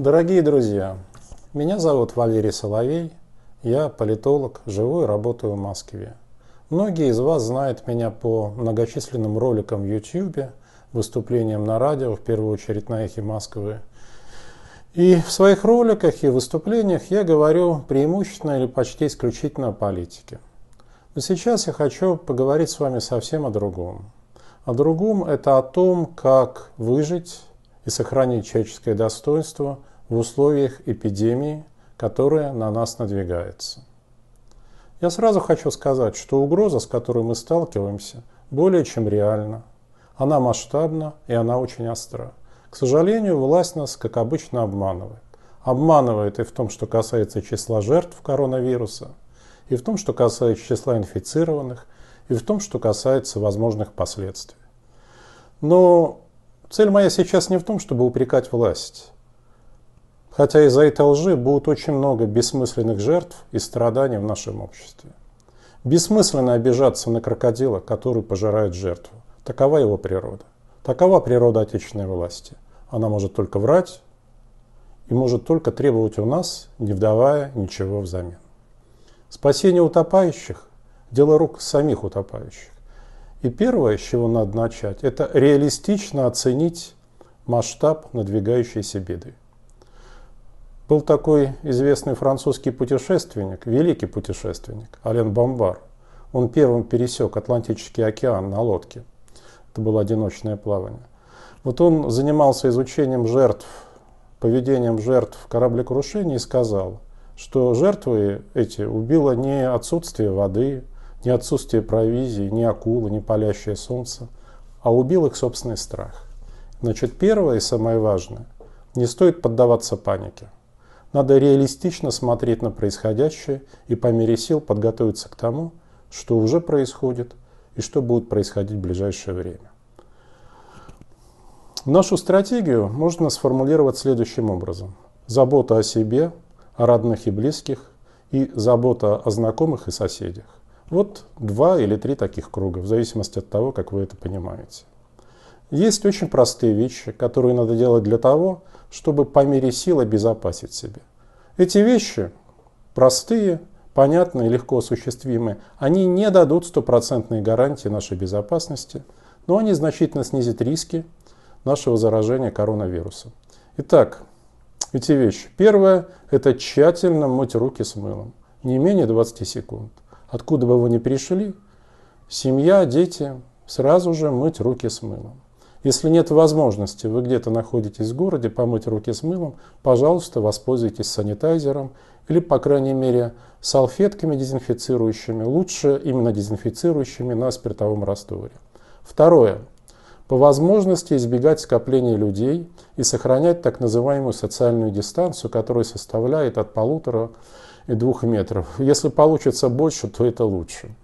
Дорогие друзья, меня зовут Валерий Соловей, я политолог, живу и работаю в Москве. Многие из вас знают меня по многочисленным роликам в YouTube, выступлениям на радио, в первую очередь на «Эхе Москвы», и в своих роликах и выступлениях я говорю преимущественно или почти исключительно о политике. Но сейчас я хочу поговорить с вами совсем о другом. О другом – это о том, как выжить и сохранить человеческое достоинство в условиях эпидемии, которая на нас надвигается. Я сразу хочу сказать, что угроза, с которой мы сталкиваемся, более чем реальна. Она масштабна и она очень остра. К сожалению, власть нас, как обычно, обманывает. Обманывает и в том, что касается числа жертв коронавируса, и в том, что касается числа инфицированных, и в том, что касается возможных последствий. Но цель моя сейчас не в том, чтобы упрекать власть. Хотя из-за этой лжи будет очень много бессмысленных жертв и страданий в нашем обществе. Бессмысленно обижаться на крокодила, который пожирает жертву. Такова его природа. Такова природа отечественной власти. Она может только врать и может только требовать у нас, не вдавая ничего взамен. Спасение утопающих – дело рук самих утопающих. И первое, с чего надо начать, это реалистично оценить масштаб надвигающейся беды. Был такой известный французский путешественник, великий путешественник, Ален Бомбар. Он первым пересек Атлантический океан на лодке. Это было одиночное плавание. Вот он занимался изучением жертв, поведением жертв кораблекрушений и сказал, что жертвы эти убило не отсутствие воды, не отсутствие провизии, не акулы, не палящее солнце, а убил их собственный страх. Значит, первое и самое важное – не стоит поддаваться панике – надо реалистично смотреть на происходящее и по мере сил подготовиться к тому, что уже происходит и что будет происходить в ближайшее время. Нашу стратегию можно сформулировать следующим образом. Забота о себе, о родных и близких и забота о знакомых и соседях. Вот два или три таких круга, в зависимости от того, как вы это понимаете. Есть очень простые вещи, которые надо делать для того, чтобы по мере сил обезопасить себя. Эти вещи простые, понятные, легко осуществимые. Они не дадут стопроцентной гарантии нашей безопасности, но они значительно снизят риски нашего заражения коронавирусом. Итак, эти вещи. Первое – это тщательно мыть руки с мылом. Не менее 20 секунд. Откуда бы вы ни пришли, семья, дети, сразу же мыть руки с мылом. Если нет возможности, вы где-то находитесь в городе, помыть руки с мылом, пожалуйста, воспользуйтесь санитайзером или, по крайней мере, салфетками дезинфицирующими, лучше именно дезинфицирующими на спиртовом растворе. Второе. По возможности избегать скопления людей и сохранять так называемую социальную дистанцию, которая составляет от полутора и двух метров. Если получится больше, то это лучше.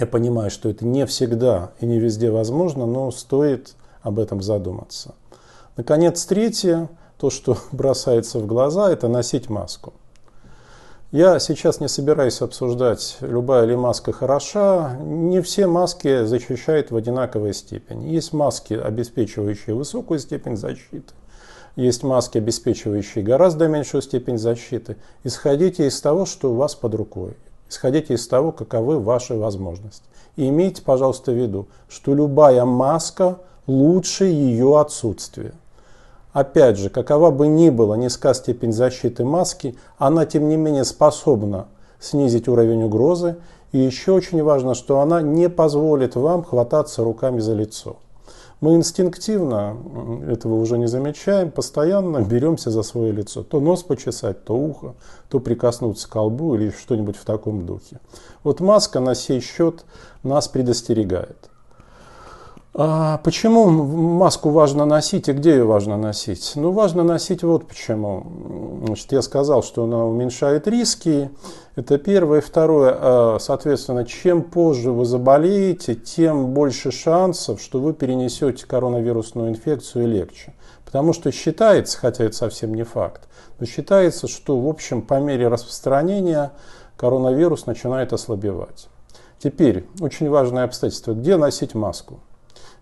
Я понимаю, что это не всегда и не везде возможно, но стоит об этом задуматься. Наконец, третье, то, что бросается в глаза, это носить маску. Я сейчас не собираюсь обсуждать, любая ли маска хороша. Не все маски защищают в одинаковой степени. Есть маски, обеспечивающие высокую степень защиты. Есть маски, обеспечивающие гораздо меньшую степень защиты. Исходите из того, что у вас под рукой. Исходите из того, каковы ваши возможности. И имейте, пожалуйста, в виду, что любая маска лучше ее отсутствие. Опять же, какова бы ни была низка степень защиты маски, она тем не менее способна снизить уровень угрозы. И еще очень важно, что она не позволит вам хвататься руками за лицо. Мы инстинктивно, этого уже не замечаем, постоянно беремся за свое лицо. То нос почесать, то ухо, то прикоснуться к колбу или что-нибудь в таком духе. Вот маска на сей счет нас предостерегает. А почему маску важно носить и где ее важно носить? Ну, важно носить вот почему. Значит, я сказал, что она уменьшает риски. Это первое. Второе, а, соответственно, чем позже вы заболеете, тем больше шансов, что вы перенесете коронавирусную инфекцию легче. Потому что считается, хотя это совсем не факт, но считается, что, в общем, по мере распространения коронавирус начинает ослабевать. Теперь, очень важное обстоятельство, где носить маску?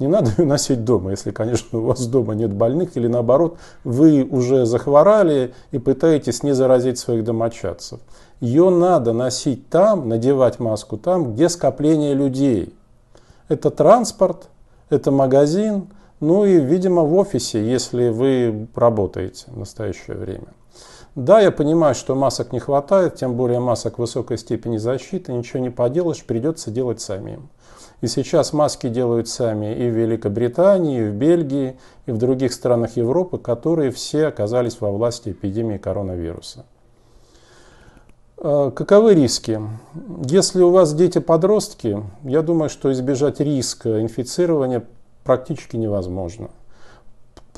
Не надо ее носить дома, если, конечно, у вас дома нет больных, или наоборот, вы уже захворали и пытаетесь не заразить своих домочадцев. Ее надо носить там, надевать маску там, где скопление людей. Это транспорт, это магазин, ну и, видимо, в офисе, если вы работаете в настоящее время. Да, я понимаю, что масок не хватает, тем более масок высокой степени защиты, ничего не поделаешь, придется делать самим. И сейчас маски делают сами и в Великобритании, и в Бельгии, и в других странах Европы, которые все оказались во власти эпидемии коронавируса. Э, каковы риски? Если у вас дети-подростки, я думаю, что избежать риска инфицирования практически невозможно.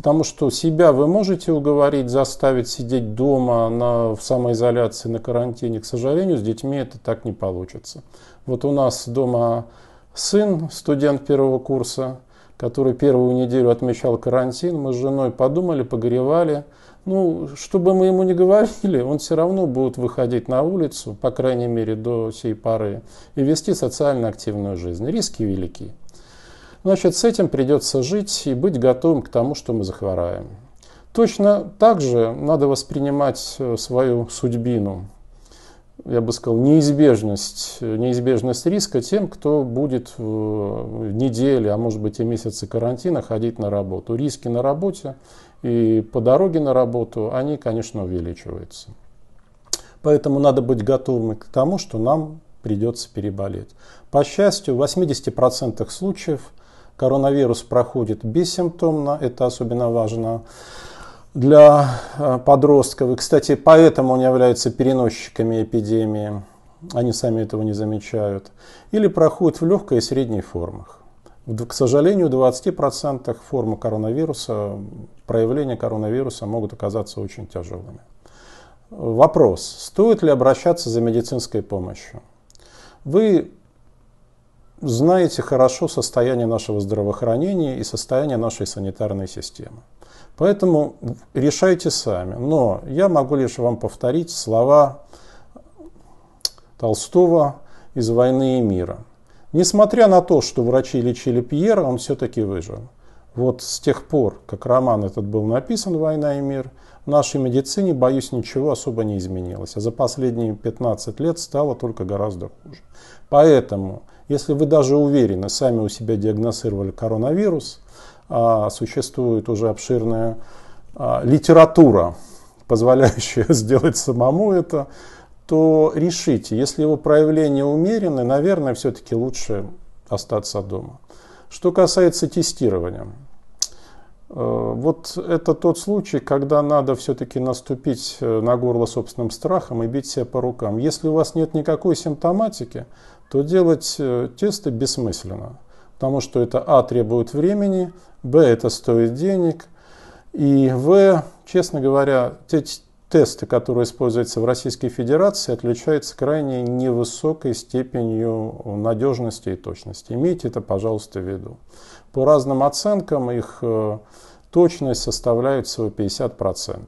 Потому что себя вы можете уговорить, заставить сидеть дома на, в самоизоляции, на карантине. К сожалению, с детьми это так не получится. Вот у нас дома сын, студент первого курса, который первую неделю отмечал карантин. Мы с женой подумали, погоревали. Ну, чтобы мы ему не говорили, он все равно будет выходить на улицу, по крайней мере, до сей поры, и вести социально активную жизнь. Риски велики. Значит, с этим придется жить и быть готовым к тому, что мы захвораем. Точно так же надо воспринимать э, свою судьбину, я бы сказал, неизбежность, э, неизбежность риска тем, кто будет в э, неделе, а может быть и месяцы карантина ходить на работу. Риски на работе и по дороге на работу, они, конечно, увеличиваются. Поэтому надо быть готовым к тому, что нам придется переболеть. По счастью, в 80% случаев – Коронавирус проходит бессимптомно, это особенно важно для э, подростков. И, кстати, поэтому они являются переносчиками эпидемии. Они сами этого не замечают. Или проходит в легкой и средней формах. К сожалению, в 20% формы коронавируса, проявления коронавируса могут оказаться очень тяжелыми. Вопрос, стоит ли обращаться за медицинской помощью? Вы знаете хорошо состояние нашего здравоохранения и состояние нашей санитарной системы. Поэтому решайте сами. Но я могу лишь вам повторить слова Толстого из «Войны и мира». Несмотря на то, что врачи лечили Пьера, он все-таки выжил. Вот с тех пор, как роман этот был написан «Война и мир», в нашей медицине, боюсь, ничего особо не изменилось. А за последние 15 лет стало только гораздо хуже. Поэтому если вы даже уверены, сами у себя диагностировали коронавирус, а существует уже обширная а, литература, позволяющая сделать самому это, то решите, если его проявления умерены, наверное, все-таки лучше остаться дома. Что касается тестирования, Э, вот это тот случай, когда надо все-таки наступить э, на горло собственным страхом и бить себя по рукам. Если у вас нет никакой симптоматики, то делать э, тесты бессмысленно, потому что это а требует времени, б это стоит денег, и в, честно говоря, те тесты, которые используются в Российской Федерации, отличаются крайне невысокой степенью надежности и точности. Имейте это, пожалуйста, в виду. По разным оценкам их э, точность составляет всего 50%.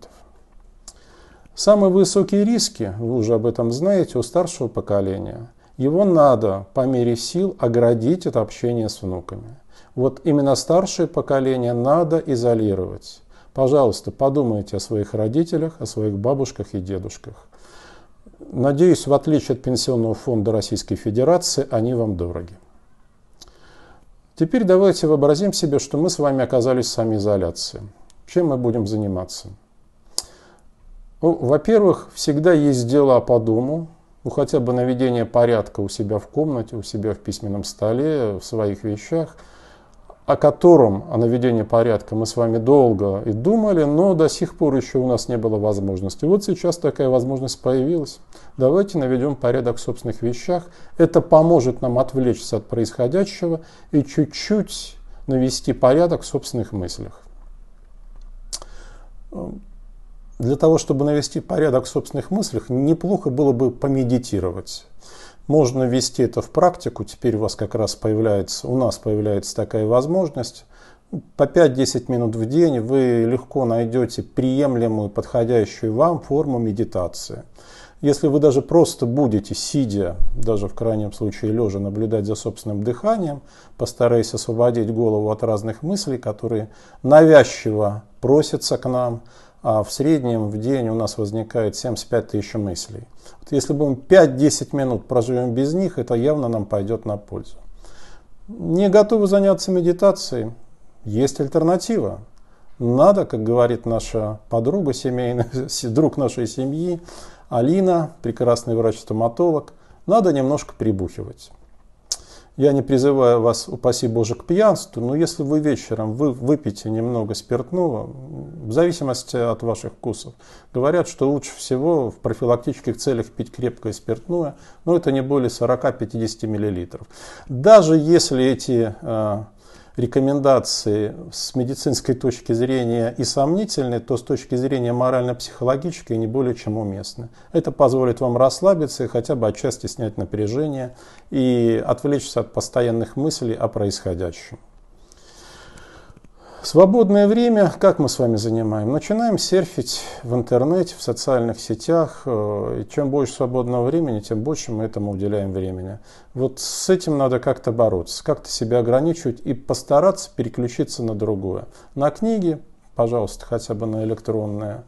Самые высокие риски, вы уже об этом знаете, у старшего поколения. Его надо по мере сил оградить от общения с внуками. Вот именно старшее поколение надо изолировать. Пожалуйста, подумайте о своих родителях, о своих бабушках и дедушках. Надеюсь, в отличие от Пенсионного фонда Российской Федерации, они вам дороги. Теперь давайте вообразим себе, что мы с вами оказались в самоизоляции. Чем мы будем заниматься? Ну, во-первых, всегда есть дело по дому, ну, хотя бы наведение порядка у себя в комнате, у себя в письменном столе, в своих вещах – о котором, о наведении порядка, мы с вами долго и думали, но до сих пор еще у нас не было возможности. Вот сейчас такая возможность появилась. Давайте наведем порядок в собственных вещах. Это поможет нам отвлечься от происходящего и чуть-чуть навести порядок в собственных мыслях. Для того, чтобы навести порядок в собственных мыслях, неплохо было бы помедитировать. Можно ввести это в практику. Теперь у вас как раз появляется, у нас появляется такая возможность. Ну, по 5-10 минут в день вы легко найдете приемлемую, подходящую вам форму медитации. Если вы даже просто будете, сидя, даже в крайнем случае лежа, наблюдать за собственным дыханием, постараясь освободить голову от разных мыслей, которые навязчиво просятся к нам – а в среднем в день у нас возникает 75 тысяч мыслей. Вот если бы мы 5-10 минут проживем без них, это явно нам пойдет на пользу. Не готовы заняться медитацией? Есть альтернатива. Надо, как говорит наша подруга семейная, друг нашей семьи, Алина, прекрасный врач-стоматолог, надо немножко прибухивать. Я не призываю вас, упаси Боже, к пьянству, но если вы вечером вы выпьете немного спиртного, в зависимости от ваших вкусов, говорят, что лучше всего в профилактических целях пить крепкое спиртное, но это не более 40-50 мл. Даже если эти э, рекомендации с медицинской точки зрения и сомнительны, то с точки зрения морально-психологической не более чем уместны. Это позволит вам расслабиться и хотя бы отчасти снять напряжение и отвлечься от постоянных мыслей о происходящем свободное время, как мы с вами занимаем? Начинаем серфить в интернете, в социальных сетях. Э, и чем больше свободного времени, тем больше мы этому уделяем времени. Вот с этим надо как-то бороться, как-то себя ограничивать и постараться переключиться на другое. На книги, пожалуйста, хотя бы на электронные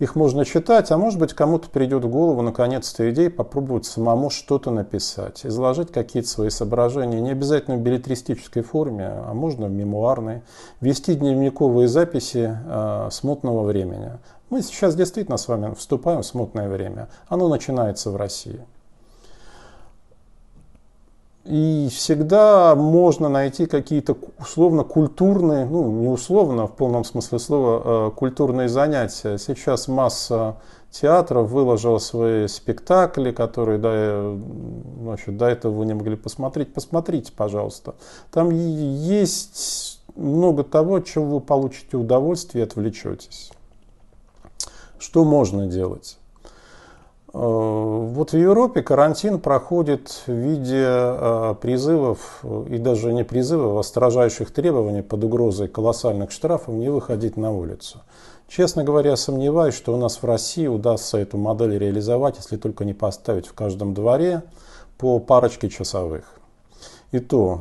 их можно читать, а может быть кому-то придет в голову наконец-то идея попробовать самому что-то написать, изложить какие-то свои соображения, не обязательно в билетристической форме, а можно в мемуарной, вести дневниковые записи э, смутного времени. Мы сейчас действительно с вами вступаем в смутное время. Оно начинается в России. И всегда можно найти какие-то условно культурные, ну не условно, а в полном смысле слова, э, культурные занятия. Сейчас масса театров выложила свои спектакли, которые до, э, значит, до этого вы не могли посмотреть. Посмотрите, пожалуйста. Там есть много того, чем вы получите удовольствие и отвлечетесь. Что можно делать? Э, вот в Европе карантин проходит в виде э, призывов, э, и даже не призывов, а строжайших требований под угрозой колоссальных штрафов не выходить на улицу. Честно говоря, сомневаюсь, что у нас в России удастся эту модель реализовать, если только не поставить в каждом дворе по парочке часовых. И то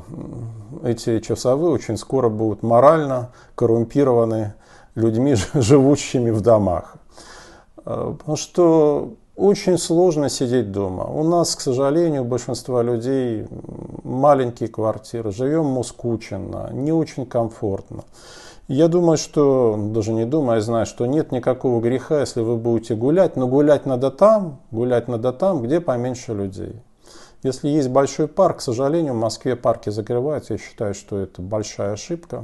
эти часовые очень скоро будут морально коррумпированы людьми, живущими в домах. Потому что очень сложно сидеть дома. У нас, к сожалению, большинство людей маленькие квартиры, живем мы скученно, не очень комфортно. Я думаю, что, даже не думаю, я знаю, что нет никакого греха, если вы будете гулять, но гулять надо там, гулять надо там, где поменьше людей. Если есть большой парк, к сожалению, в Москве парки закрываются, я считаю, что это большая ошибка.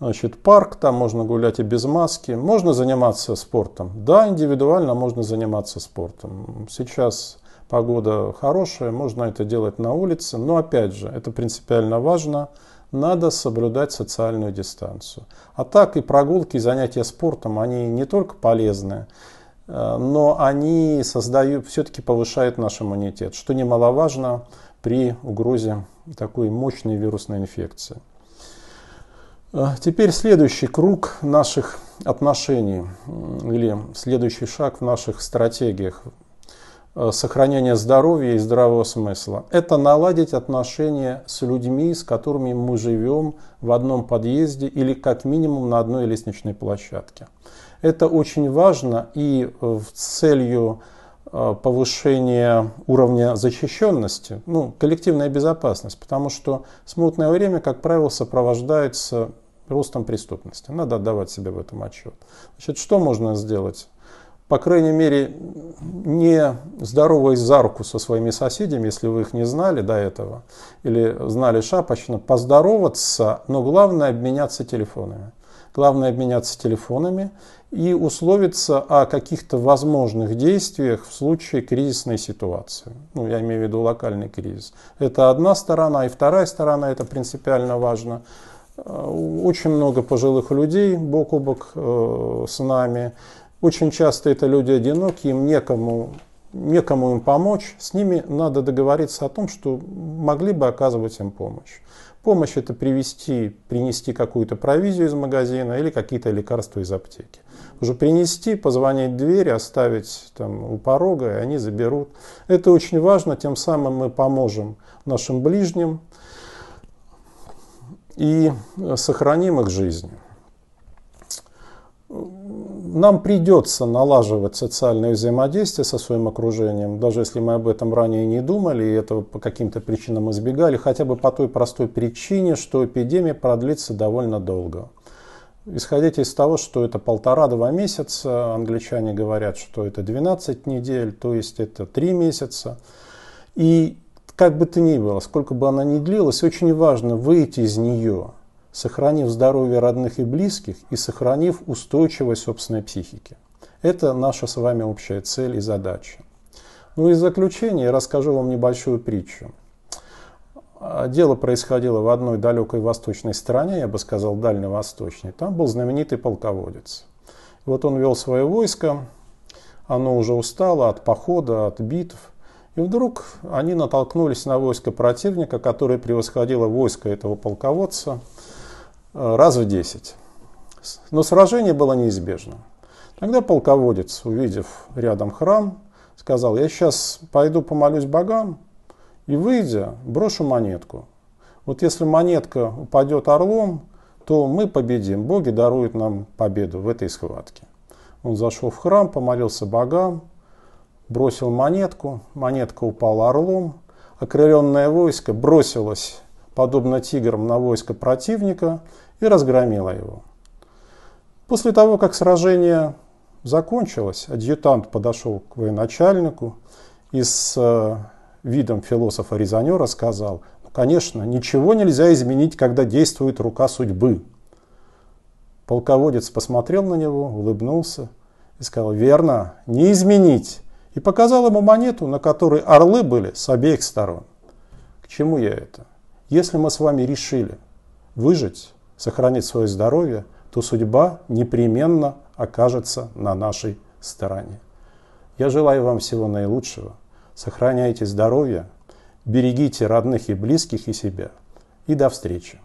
Значит, парк, там можно гулять и без маски. Можно заниматься спортом. Да, индивидуально можно заниматься спортом. Сейчас погода хорошая, можно это делать на улице. Но опять же, это принципиально важно. Надо соблюдать социальную дистанцию. А так и прогулки, и занятия спортом, они не только полезны, э, но они создают, все-таки повышают наш иммунитет, что немаловажно при угрозе такой мощной вирусной инфекции. А, теперь следующий круг наших отношений или следующий шаг в наших стратегиях э, сохранения здоровья и здравого смысла. Это наладить отношения с людьми, с которыми мы живем в одном подъезде или как минимум на одной лестничной площадке. Это очень важно и э, в целью Э, повышение уровня защищенности, ну, коллективная безопасность, потому что смутное время, как правило, сопровождается ростом преступности. Надо отдавать себе в этом отчет. Значит, что можно сделать? По крайней мере, не здороваясь за руку со своими соседями, если вы их не знали до этого, или знали шапочно, поздороваться, но главное обменяться телефонами главное обменяться телефонами и условиться о каких-то возможных действиях в случае кризисной ситуации. Ну, я имею в виду локальный кризис. Это одна сторона, и вторая сторона, это принципиально важно. Э, очень много пожилых людей бок о бок э, с нами. Очень часто это люди одинокие, им некому некому им помочь, с ними надо договориться о том, что могли бы оказывать им помощь. Помощь это привести, принести какую-то провизию из магазина или какие-то лекарства из аптеки. Уже принести, позвонить в дверь, оставить там у порога, и они заберут. Это очень важно, тем самым мы поможем нашим ближним и сохраним их жизнь нам придется налаживать социальное взаимодействие со своим окружением, даже если мы об этом ранее не думали и этого по каким-то причинам избегали, хотя бы по той простой причине, что эпидемия продлится довольно долго. Исходите из того, что это полтора-два месяца, англичане говорят, что это 12 недель, то есть это три месяца. И как бы то ни было, сколько бы она ни длилась, очень важно выйти из нее – сохранив здоровье родных и близких и сохранив устойчивость собственной психики. Это наша с вами общая цель и задача. Ну и в заключение я расскажу вам небольшую притчу. А, дело происходило в одной далекой восточной стране, я бы сказал, дальневосточной. Там был знаменитый полководец. вот он вел свое войско, оно уже устало от похода, от битв. И вдруг они натолкнулись на войско противника, которое превосходило войско этого полководца – Э, раз в десять. Но сражение было неизбежно. Тогда полководец, увидев рядом храм, сказал, я сейчас пойду помолюсь богам и, выйдя, брошу монетку. Вот если монетка упадет орлом, то мы победим, боги даруют нам победу в этой схватке. Он зашел в храм, помолился богам, бросил монетку, монетка упала орлом, окрыленное войско бросилось подобно тиграм, на войско противника и разгромила его. После того, как сражение закончилось, адъютант подошел к военачальнику и с э, видом философа-резонера сказал, «Ну, конечно, ничего нельзя изменить, когда действует рука судьбы. Полководец посмотрел на него, улыбнулся и сказал, верно, не изменить. И показал ему монету, на которой орлы были с обеих сторон. К чему я это? Если мы с вами решили выжить, сохранить свое здоровье, то судьба непременно окажется на нашей стороне. Я желаю вам всего наилучшего. Сохраняйте здоровье, берегите родных и близких и себя. И до встречи.